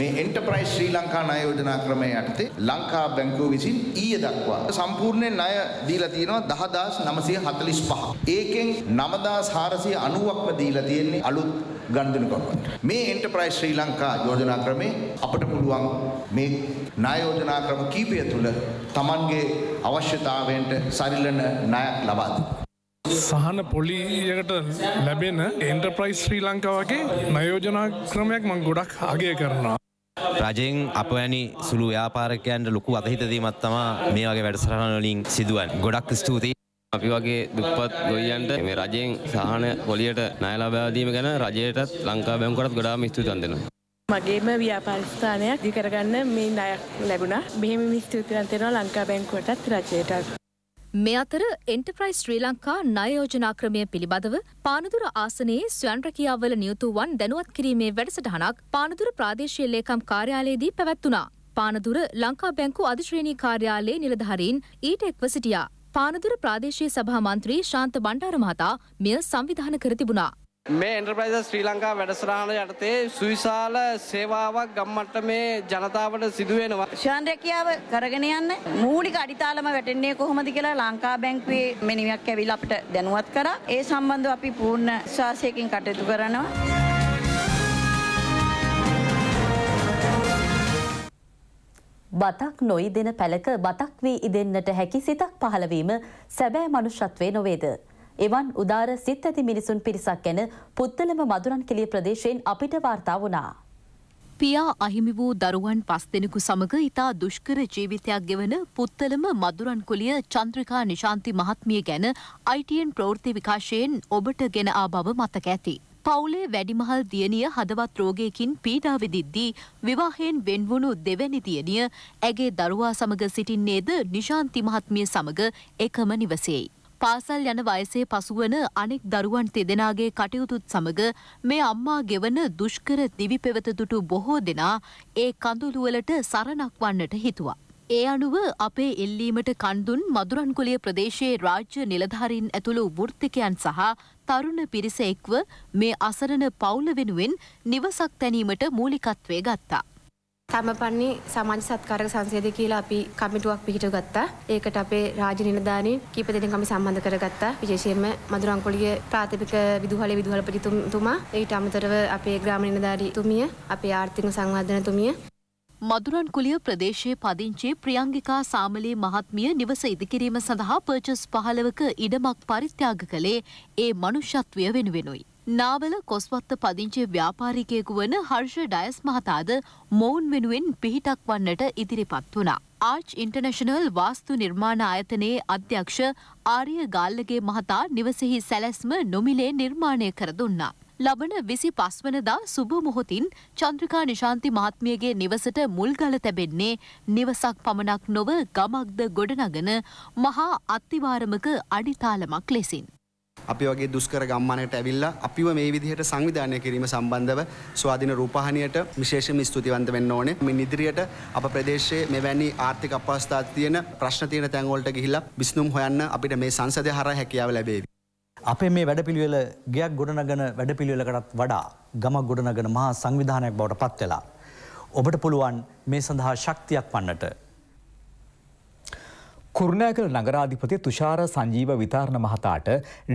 මේ එන්ටර්ප්‍රයිස් ශ්‍රී ලංකා ණය යෝජනා ක්‍රමය යටතේ ලංකා බැංකුව විසින් ඊයේ දක්වා සම්පූර්ණයෙන් ණය දීලා තියෙනවා 10945. ඒකෙන් 9490ක්ම දීලා තියෙන්නේ අලුත් ගනුදෙනු කරුවන්ට. මේ එන්ටර්ප්‍රයිස් ශ්‍රී ලංකා යෝජනා ක්‍රමේ අපට පුළුවන් මේ ණය යෝජනා ක්‍රම කීපය තුළ Tamanගේ අවශ්‍යතාවයන්ට සරිලන ණයක් ලබා දෙන්න. සහන පොලියකට ලැබෙන එන්ටර්ප්‍රයිස් ශ්‍රී ලංකා වගේ නයෝජනා ක්‍රමයක් මං ගොඩක් අගය කරනවා. රජයෙන් අප වැනි සුළු ව්‍යාපාරකයන්ට ලොකු අතහිතදීමත් තමා මේ වගේ වැඩසටහනලින් සිදුවන් ගොඩක් ස්තුතියි. අපි වගේ දුප්පත් ගොයියන්ට මේ රජයෙන් සහන පොලියට ණය ලබාදීම ගැන රජයටත් ලංකා බැංකුවටත් ගොඩාම ස්තුතිවන්ත වෙනවා. මගේම ව්‍යාපාරස්ථානයක් දිකරගන්න මේ ණයක් ලැබුණා. මෙහෙම ස්තුතිවන්ත වෙනවා ලංකා බැංකුවටත් රජයටත්. මේ අතර එන්ටප්‍රයිස් ශ්‍රී ලංකා නයෝජනා ක්‍රමය පිළිබඳව පානදුර ආසනයේ ස්වන්රකියාවල නියුතුවන් දැනුවත් කිරීමේ වැඩසටහනක් පානදුර ප්‍රාදේශීය ලේකම් කාර්යාලයේදී පැවැත්වුණා. පානදුර ලංකා බැංකු අධිශ්‍රේණී කාර්යාලයේ නිලධහරින් ඊට එක්ව සිටියා. පානදුර ප්‍රාදේශීය සභා මන්ත්‍රී ශාන්ත බණ්ඩාර මහතා මෙය සංවිධාන කර තිබුණා. මේ එන්ටර්ප්‍රයිසස් ශ්‍රී ලංකා වැඩසටහන යටතේ සුවිශාල සේවාවක් ගම්මට්ට මේ ජනතාවට සිදුවෙනවා. ශාන් රැකියාව කරගෙන යන්න මූලික අඩිතාලම වැටෙන්නේ කොහොමද කියලා ලංකා බැංකුවේ මෙනිමයක් ඇවිල්ලා අපිට දැනුවත් කරා. ඒ සම්බන්ධව අපි පූර්ණ විශ්වාසයකින් කටයුතු කරනවා. බතක් නොයි දෙන පැලක බතක් වී ඉදෙන්නට හැකි සිතක් පහළවීම සැබෑ මනුෂ්‍යත්වය නොවේද. එවන් උදාර සිත් ඇති මිනිසුන් පිරිසක් ගැන පුත්තලම මදුරන්කෙලිය ප්‍රදේශයෙන් අපිට වාර්තා වුණා. පියා අහිමි වූ දරුවන් පස් දෙනෙකු සමඟ ඉතා දුෂ්කර ජීවිතයක් ගෙවන පුත්තලම මදුරන්කුලිය චන්ත්‍රිකා නිශාන්ති මහත්මිය ගැන අයිටන් ප්‍රෝෘති විකාශයෙන් ඔබට ගෙන ආ බව මතක ඇති. පවුලේ වැඩිමහල් දියනිය හදවත් රෝගයකින් පීඩාවිදිද්දී විවාහයෙන් වෙන්වුණු දෙවැනි දියනිය ඇගේ දරුවා සමඟ සිටින්නේද නිශාන්ති මහත්මිය සමඟ එකම නිවසෙයි. පාසල් යන වයසේ පසුවන අනෙක් දරුවන් තෙදෙනාගේ කටයුතුත් සමග මේ අම්මා ගෙවන දුෂ්කර දිවි පෙවතදුටු බොහෝ දෙනා ඒ කඳුළුවලට සරණක් වන්නට හිතුවා. ඒ අනුව අපේ එල්ලීමට කන්දුන් මදුරන්කුලිය ප්‍රදේශයේ රාජ්‍ය නිලධාරීන් ඇතුළු වෘත්තිකයන් සහ තරුණ පිරිස එක්ව මේ අසරණ පවුල වෙනුවෙන් නිවසක් තැනීමට මූලිකත්වය ගත්තා. සමපන්නේ සමාජ සත්කාරක සංසේදය කියලා අපි කමිටුවක් පිහිට ගත්තා. ඒකට අපේ රාජ්‍ය නිලධාරීන් කීප දෙනෙක් අපි සම්බන්ධ කරගත්තා. විශේෂයෙන්ම මధుරංකොලිය ප්‍රාථමික විදුහලේ විදුහල්පතිතුමා, ඊට අමතරව අපේ ග්‍රාම නිලධාරීතුමිය, අපේ ආර්ථික සංවර්ධනතුමිය මදුරන් කුලිය ප්‍රදේශයේ පදිංචි ප්‍රියංගිකා සාමලී මහත්මිය නිවස ඉදිකිරීම සඳහා පර්චස් පහලවක ඉඩමක් පරිත්‍යාග කළේ ඒ මනුෂ්‍යත්වය වෙනුවෙනුයි. නාවල කොස්වත්ත පදිංචි ව්‍යාපාරිකයෙකු වන හර්ෂ ඩයස් මහතාද මොවුන් වෙනුවෙන් පිහිටක් වන්නට ඉදිරිපත් වුණා. ආච් ඉන්ටර්නශනල් වාස්තු නිර්මාණ ආයතනයේ අධ්‍යක්ෂ ආරිය ගාල්ලගේ මහතා නිවසෙහි සැලැස්ම නොමිලේ නිර්මාණය කර දුන්නා. ලබන විසි පස්වනදා සුභ මොහොතින් චන්ද්‍රකා නිශාන්ති මහත්මියගේ නිවසට මුල්ගල තැබෙන්නේ නිවසක් පමණක් නොව ගමක්ද ගොඩනගන මහා අත්තිවාරමක අඩිතාලමක් ලෙසින්. අපි වගේ දුස්කර ගම්මානයට ඇවිල්ලා අපිව මේ විදිහට සංවිධානය කිරීම සම්බන්ධව ස්වාධීන රූපහානියට විශේෂම ස්තුතිවන්ත වෙන්න ඕනේ. මේ ඉදිරියට අප ප්‍රදේශයේ මෙවැනි ආර්ථික අපහසුතා තියෙන ප්‍රශ්න තියෙන තැන් වලට ගිහිල්ලා විසඳුම් හොයන්න අපිට මේ සංසදය හරහා හැකියාව ලැබේවි. අපේ මේ වැඩපිළිවෙල ගයක් ගොඩනගන වැඩපිළිවෙලකටත් වඩා ගමක් ගොඩනගන මහා සංවිධානයක් බවට පත්වෙලා. ඔබට පුළුවන් මේ සඳහා ශක්තියක් වන්නට කුරුණෑගල නගරාධිපති තුෂාර සංජීව විතාරණ මහතාට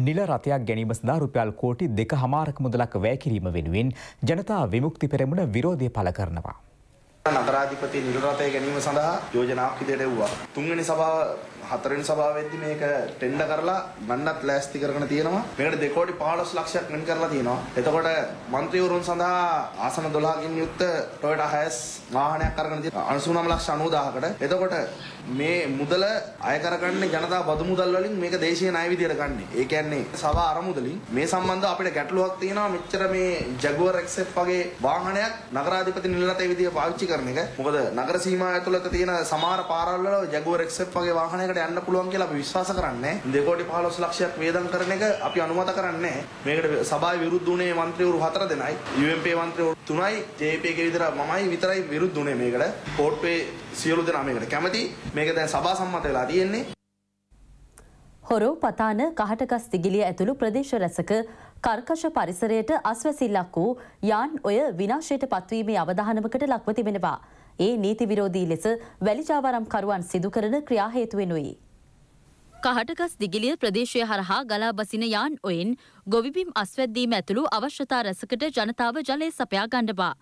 නිල රථයක් ගැනීම සඳහා රුපියල් කෝටි දෙක හමාරක මුදලක් වැය කිරීම වෙනුවෙන් ජනතා විමුක්ති පෙරමුණ විරෝධය පළ කරනවා. නගරාධිපති නිල රථය ගැනීම සඳහා යෝජනාවක් ඉදිරියට එවුවා. තුන්වෙනි සභාව හතරවෙනි සභාවෙද්දි මේක ටෙන්ඩ කරලා මන්නත් ලෑස්ති කරගෙන තියෙනවා. මේකට 2 කෝටි 15 ලක්ෂයක් වෙන් කරලා තියෙනවා. එතකොට മന്ത്രിවරුන් සඳහා ආසන 12කින් යුක්ත Toyota Hiace වාහනයක් අරගෙන තියෙනවා. 99000කට. එතකොට මේ මුදල අය කරගන්නේ ජනතා බදු මුදල් වලින් මේක දේශීය ණය විදියට ගන්න. ඒ කියන්නේ සභා අරමුදලින් මේ සම්බන්ධව අපිට ගැටලුවක් තියෙනවා. මෙච්චර මේ Jaguar XF වගේ වාහනයක් නගරාධිපති නිලරතේ විදියට පාවිච්චි කරන එක. මොකද නගර සීමා ඇතුළත තියෙන සමහර පාරවල් වල Jaguar XF වගේ වාහනයකට යන්න පුළුවන් කියලා අපි විශ්වාස කරන්නේ. 2 කෝටි 15 ලක්ෂයක් වේදම් කරන එක අපි අනුමත කරන්නේ මේකට සභාවේ විරුද්ධ වුණේ മന്ത്രിවරු 4 දෙනයි, UMP മന്ത്രിවරු 3යි, JP එක විතර මමයි විතරයි විරුද්ධ වුණේ මේකට. කෝට්ටේ සියලු දෙනා මේකට කැමති. මේක දැන් සභා සම්මත වෙලා තියෙන්නේ. හොරු පතාන කහටගස් දිගිලිය ඇතුළු ප්‍රදේශ රැසක කර්කශ පරිසරයට අස්වැසිල්ලක් වූ යාන් ඔය විනාශයට පත්වීමේ අවධානමකට ලක්ව තිබෙනවා. ඒ නීති විරෝධී ලෙස වැලිජාවරම් කරුවන් සිදු කරන ක්‍රියා හේතු වෙනුයි. කහටගස් දිගිලිය ප්‍රදේශය හරහා ගලා බසින යාන් ඔයෙන් ගොවිබිම් අස්වැද්දීම ඇතුළු අවශ්‍යතා රැසකට ජනතාව ජලය සපයා ගණ්ඩබා.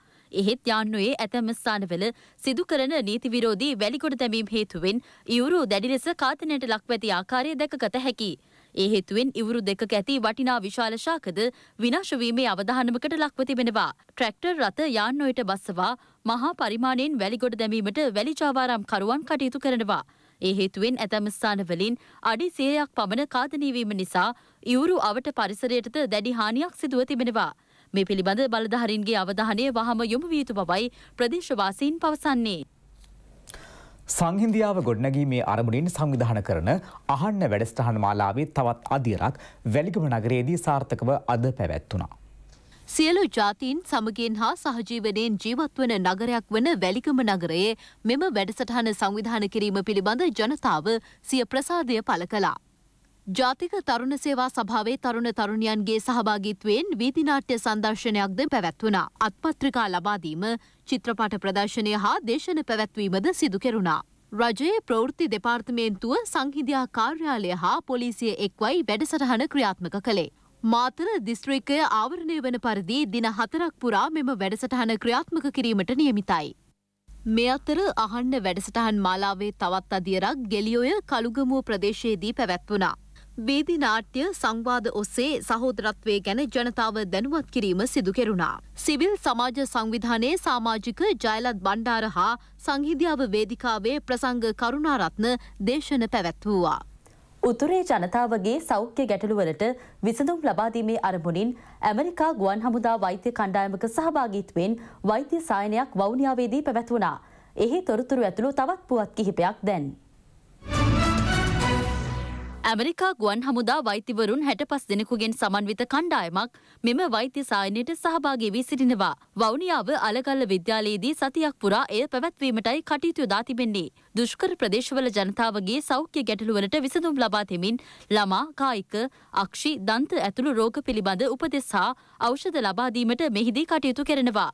එහෙත් යාන්නුවේ ඇතැම ස්ථානවල සිදු කරන නීති විරෝධී වැලිකොඩ තැබීම් හේතුවෙන් ඉවුරු දැඩි ලෙස ඝාතනයට ලක්වැති ආකාරය දැකගත හැකියි. ඒ හේතුවෙන් ඉවුරු දෙකක ඇති වටිනා විශාල ශාකද විනාශවීමේ අවධානමකට ලක්ව තිබෙනවා. ට්‍රැක්ටර් රථ යාන්නොයට බස්සවා මහා පරිමාණයෙන් වැලිගොඩ දැමීමට වැලිචාවාරම් කරුවන් කටයුතු කරනවා. ඒ හේතුවෙන් ඇතැම් ස්ථානවලින් අඩි සීයක් පමණ කාදනීවීම නිසා ඉවුරු අවට පරිසරයටද දැඩි හානියක් සිදුව තිබෙනවා. මේ පිළිබඳ බලධහරින්ගේ අවධානය වහම යොමු වියතු බවයි ප්‍රදේශවාසීන් පවසන්නේ. සංහින්දියාව ගොඩනැගීමේ අරමුණින් සංවිධාන කරන අහන්න වැඩස්ටහන මාලාවේ තවත් අධියරක් වැලිගම නගරයේදී සාර්ථකව අද පැවැත්වුණා. සියලු ජාතීන් සමගෙන් හා සහජීවනයෙන් ජීවත්වන නගරයක් වන වැලිකම නගරයේ මෙම වැඩසටහන සංවිධාන කිරීම පිළිබඳ ජනතාව සිය ප්‍රසාදය පළ කලා. ජාතික තරුණ සේවා සභාවේ තරුණ තරුණියන්ගේ සහභාගිත්වයෙන් වීදි නාට්‍ය සංදර්ශනයක්ද පැවැත්වුණා. අත්පත්‍රිකා ලබා දීම, චිත්‍රපට ප්‍රදර්ශනය හා දේශන පැවැත්වීමද සිදු කෙරුණා. රජයේ ප්‍රවෘත්ති දෙපාර්තමේන්තුව සංහිඳියා කාර්යාලය හා පොලිසිය එක්වයි වැඩසටහන ක්‍රියාත්මක කළේ. මාතර දිස්ත්‍රික්කය ආවරණය වන පරිදි දින හතරක් පුරා මෙම වැඩසටහන ක්‍රියාත්මක කිරීමට නියමිතයි. මේ අතර අහන්න වැඩසටහන් මාලාවේ තවත් අදියරක් ගෙලියොය කළුගමුව ප්‍රදේශයේදී පැවැත්වුණා. වීදි නාට්‍ය සංවාද ඔස්සේ සහෝදරත්වය ගැන ජනතාව දැනුවත් කිරීම සිදු කෙරුණා. සිවිල් සමාජ සංවිධානයේ සාමාජික ජයලත් බණ්ඩාර හා සංහිධියාව වේදිකාවේ ප්‍රසංග කරුණාරත්න දේශන පැවැත්වූවා. උතුරේ ජනතාවගේ සෞඛ්‍ය ගැටළුවලට විසඳුම් ලබාදීමේ අරමුණින් ඇමරිකා ගුවන් හමුදා වෛත්‍ය කණ්ඩායමක සහභාගීත්වෙන් වෛත්‍ය සායනයක් වෞනියාවේදී පැවැත්වුණා. එහි තොරතුරු ඇතුළු තවත් පුවත් කිහිපයක් දැන්. ඇමරිකා ගුවන් හමුදා වෛතිවරුන් හැට පස් දෙනෙකුගෙන් සමන්විත කණ්ඩායමක් මෙම වෛත්‍ය සායනයට සහභාගී වී සිටිනවා. වවුනියාව අලගල්ල විද්‍යාලයේදී සතියක් පුරා එය පැවැත්වීමටයි කටයුතු යොදා තිබෙන්නේ. දුෂ්කර ප්‍රදේශවල ජනතාවගේ සෞඛ්‍ය ගැටලුවලට විසඳුම් ලබා දෙමින් ළමා, කායික, අක්ෂි, දන්ත ඇතුළු රෝග පිළිබඳ උපදෙස් හා ඖෂධ ලබා දීමට මෙහිදී කටයුතු කරනවා.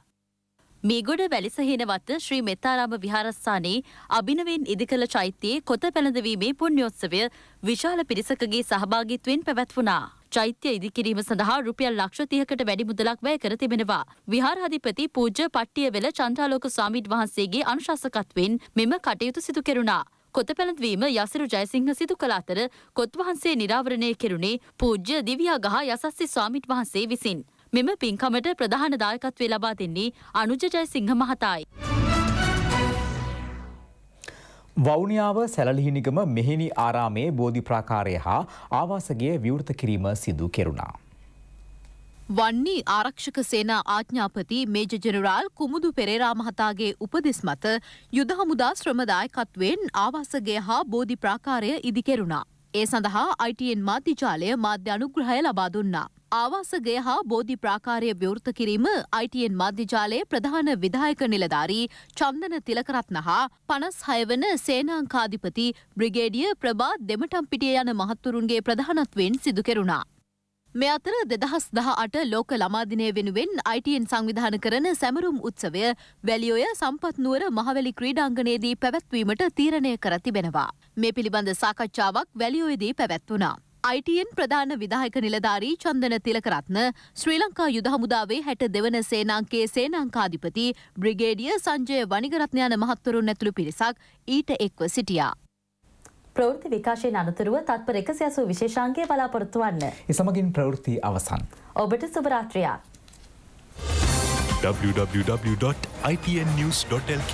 මීගොඩ වැලිසහිනවත්ත ශ්‍රී මෙත්තාරාම විහාරස්ථානයේ අභිනවෙන් ඉදිකළ චෛත්‍යයේ කොත පැළඳවීමේ පුණ්‍යෝත්සවය විශාල පිරිසකගේ සහභාගිත්වයෙන් පැවැත්වුණා. චෛත්‍ය ඉදිකිරීම සඳහා රුපියල් ලක්ෂ තිහකට වැඩි මුදලක් වැය කර තිබෙනවා. විහාරාධිපති පූජ්‍ය පට්ටියවෙල චන්ද්‍රාලෝක ස්වාමීන් වහන්සේගේ අනුශාසකත්වයෙන් මෙම කටයුතු සිදු කෙරුණා. කොත පැළඳවීම යසිරු ජයසිංහ සිදු කළ අතර කොත් වහන්සේ නිරාවරණය කෙරුණේ පූජ්‍ය දිව්‍යාගහ යසස්සි ස්වාමීන් වහන්සේ විසින්. මෙම පින්කමට ප්‍රධාන දායකත්වය ලබා දෙන්නේ අනුජ ජයසිංහ මහතායි. වවුනියාව සැලලිහි නිගම මෙහෙණි ආරාමේ බෝධි ප්‍රාකාරය හා ආවාසගේ විවෘත කිරීම සිදු කෙරුණා. වන්නේ ආරක්ෂක සේනා ආඥාපති මේජ ජෙනරාල් කුමුදු පෙරේරා මහතාගේ උපදෙස් මත යුද හමුදා ශ්‍රමදායකත්වයෙන් ආවාසගේ හා බෝධි ප්‍රාකාරය ඉදිකෙරුණා. ඒ සඳහා අයිටයෙන් මාධ්‍යජාලය මාධ්‍ය අනුග්‍රහය ලබා දුන්නා. ආවාසගේ හා බෝධි ප්‍රාකාරය ව්‍යවෘත කිරීම අයිටයෙන් මාධ්‍යජාලයේ ප්‍රධාන විධායක නිලධාරී චන්දන තිලකරත්න හා පනස් හයවන සේනාංකාධිපති බ්‍රිගේඩිය ප්‍රබා දෙමටම්පිටිය යන මහත්තුරුන්ගේ ප්‍රධානත්වෙන් සිදුකෙරුණා. මෙ අතර දෙදහස් දහ අට ලෝක ළමාදිනය වෙනුවෙන් අයිටයෙන් සංවිධාන කරන සැමරුම් උත්සවය වැලියෝය සම්පත්නුවර මහවැලි ක්‍රීඩාංගනයේදී පැවැත්වීමට තීරණය කර තිබෙනවා. මේ පිළිබඳ සාකච්ඡාවක් වැලියෝයේදී පැවැත්වනා. අයිටයෙන් ප්‍රධාන විදායක නිලධාරී චන්දන තිලකරත්න ශ්‍රී ලංකා යුදහමුදාවේ හැට දෙවන සේනාංකේ සේනංකාධිපති බ්‍රිගේඩිය සංජය වනිගරත්නයන මහත්වරුන් ඇතුළු පිරිසක් ඊට එක්ව සිටියා. ප්‍රවෘති විකාශයෙන් අනතුරුව තත්පර එකසි ඇසූ විශේෂාන්ගේ බලාපොරොත්තු වන්න. එසමගින් ප්‍රවෘත්ති අවසන්. ඔබට සුභරාත්‍රියා. www.ipnnews.lk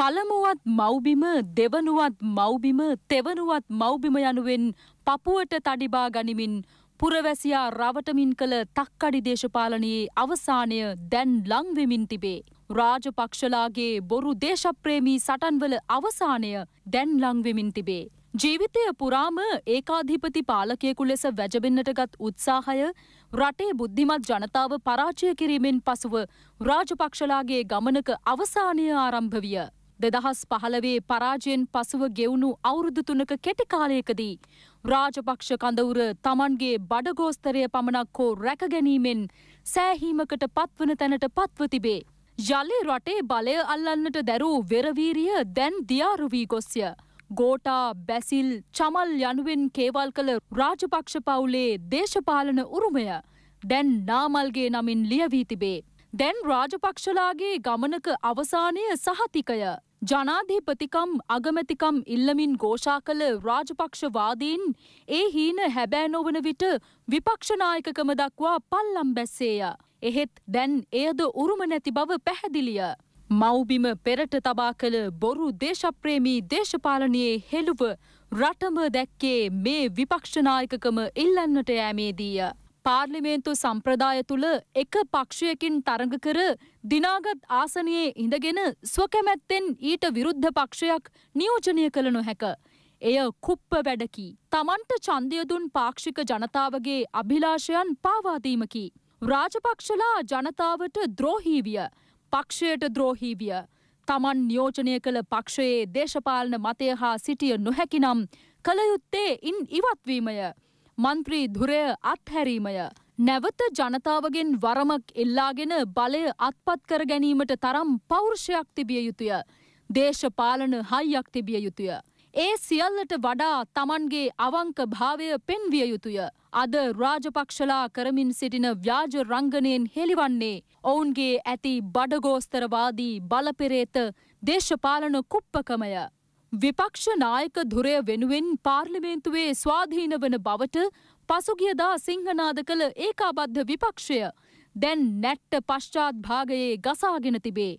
පළමුුවත් මව්බිම දෙවනුවත් මව්බිම තෙවනුවත් මව්බිම යනුවෙන් පපුුවට තඩිබා ගනිමින් පුරවැසියා රවටමින් කළ තක්කඩි දේශපාලනයේ අවසානය දැන් ලංවෙමින් තිබේ. රාජපක්ෂලාගේ බොරු දේශප්‍රේමී සටන්වල අවසානය දැන් ලංවෙමින් තිබේ. ජීවිතය පුරාම ඒකාධිපති පාලකයෙකු ලෙස වැජබෙන්න්නටගත් උත්සාහය රටේ බුද්ධිමත් ජනතාව පරාජය කිරීමෙන් පසුව රාජපක්ෂලාගේ ගමනක අවසානය ආරම්භ විය. දෙදහස් පහළවේ පරාජයෙන් පසුව ගෙවුණු අවුරුදු තුනක කෙටිකාලයකදී. රාජපක්ෂ කඳවුර තමන්ගේ බඩගෝස්තරය පමණක් හෝ රැකගැනීමෙන් සෑහීමකට පත්වන තැනට පත්ව තිබේ. යළි රටේ බලය අල්ලන්නට දැරූ වෙරවීරිය දැන් දියාරුවී ගොස්ය. ගෝටා බැසිල් චමල් යනුවෙන් කේවල් කළ රාජපක්ෂ පවුලේ දේශපාලන උරුමය දැන් නාමල්ගේ නමින් ලියවී තිබේ. දැන් රාජපක්ෂලාගේ ගමනක අවසානය සහතිකය ජනාධීපතිකම් අගමැතිකම් ඉල්ලමින් ගෝෂා කළ රාජපක්ෂවාදීන් ඒ හීන හැබෑ නොවන විට විපක්ෂනායකකම දක්වා පල්ලම් බැස්සේය. එහෙත් දැන් එයද උරුම නැති බව පැහැදිලිය. මව්බිම පෙරට තබා කළ බොරු දේශප්‍රේමී දේශපාලනයේ හෙළුව රටම දැක්කේ මේ විපක්ෂනායකකම ඉල්ලන්නට යෑමේදීය. පාර්ලිමේන්තු සම්ප්‍රදාය තුළ එක පක්ෂයකින් තරඟ කර දිනාගත් ආසනයේ ඉඳගෙන ස්වකැමැත්තෙන් ඊට විරුද්ධ පක්ෂයක් නියෝජනය කළ නොහැක. එය කුප්ප වැඩකි. තමන්ට චන්දයදුන් පාක්ෂික ජනතාවගේ අභිලාෂයන් පාවාදීමකි. රාජපක්ෂලා ජනතාවට ද්‍රෝහීවිය. පක්ෂයට ද්‍රෝහීවිය. තමන් නියෝජනය කළ පක්ෂයේ දේශපාලන මතය හා සිටිය නොහැකිනම් කළයුත්තේ ඉන් ඉවත්වීමය. මන්ත්‍රී ධුරය අත්හැරීමය. නැවත ජනතාවගෙන් වරමක් එල්ලාගෙන බලය අත්පත් කර ගැනීමට තරම් පෞරුෂයක් තිබිය යුතුය. දේශපාලන හයියක් තිබිය යුතුය. ඒ සියල්ලට වඩා තමන්ගේ අවංක භාවය පෙන්විය යුතුය. අද රාජපක්ෂලා කරමින් සිටින ව්‍යාජ රංගනයෙන් හෙළිවන්නේ. ඔවුන්ගේ ඇති බඩගෝස්තරවාදී බලපෙරේත දේශපාලන කුප්පකමය. විපක්ෂ නායක ධුරය වෙනුවෙන් පාර්ලිමේන්තුවේ ස්වාධීන වන බවට පසුගියදා සිංහනාද කළ ඒකාබද්ධ විපක්ෂය දැන් නැට්ට පශ්චාත් භාගයේ ගසාගෙන තිබේ.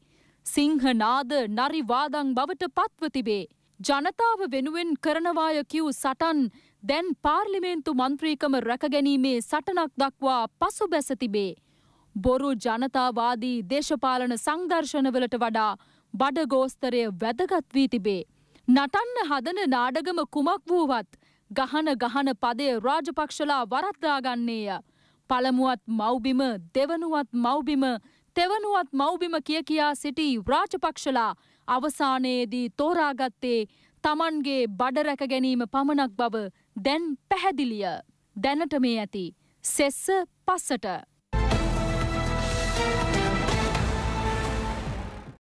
සිංහනාද නරිවාදං බවට පත්ව තිබේ. ජනතාව වෙනුවෙන් කරනවාය කිව් සටන් දැන් පාර්ලිමේන්තු මන්ත්‍රීකම රැකගැනීමේ සටනක් දක්වා පසු බැස තිබේ. බොරු ජනතාවාදී දේශපාලන සංදර්ශනවලට වඩා බඩගෝස්තරය වැදගත් වී තිබේ. නටන්න හදන නාඩගම කුමක් වූවත් ගහන ගහන පදය රාජපක්ෂලා වරද්දාගන්නේය. පළමුුවත් මව්බිම දෙවනුවත් මව්බිම තෙවනුවත් මව්බිම කිය කියා සිටි රාජපක්ෂලා අවසානයේදී තෝරාගත්තේ තමන්ගේ බඩරැක ගැනීම පමණක් බව දැන් පැහැදිලිය. දැනට මේ ඇති. සෙස්ස පස්සට.